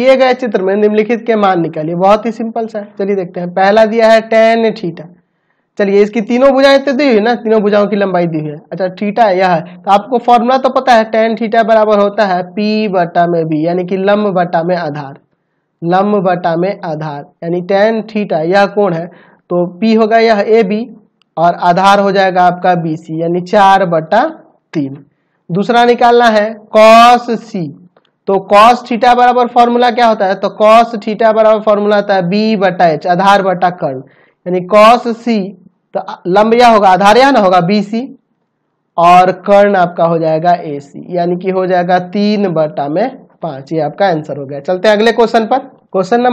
दिए गए चित्र में निम्नलिखित के मान निकालिए बहुत ही सिंपल सा है चलिए देखते हैं पहला दिया है टेन ठीटा चलिए इसकी तीनों भुजाएं तो दी हुई ना तीनों भुजाओं की लंबाई दी हुई है अच्छा ठीटा यह है तो आपको फॉर्मूला तो पता है टेन ठीटा बराबर होता है पी बटा में बी यानी कि लंब बटा में आधार लंब बटा में आधार यानी टेन ठीटा यह कोण है तो पी होगा यह ए बी और आधार हो जाएगा आपका बी सी यानी चार बटा तीन दूसरा निकालना है कॉस सी तो कॉस थीटा बराबर फॉर्मूला क्या होता है तो कॉस थीटा बराबर फॉर्मूला होता है बी बटा एच आधार बटा कर्ण यानी कॉस सी तो लंब यह होगा आधार यह ना होगा बी सी और कर्ण आपका हो जाएगा ए सी यानी कि हो जाएगा तीन बटा में पांच ये आपका आंसर हो गया चलते हैं अगले क्वेश्चन पर क्वेश्चन नंबर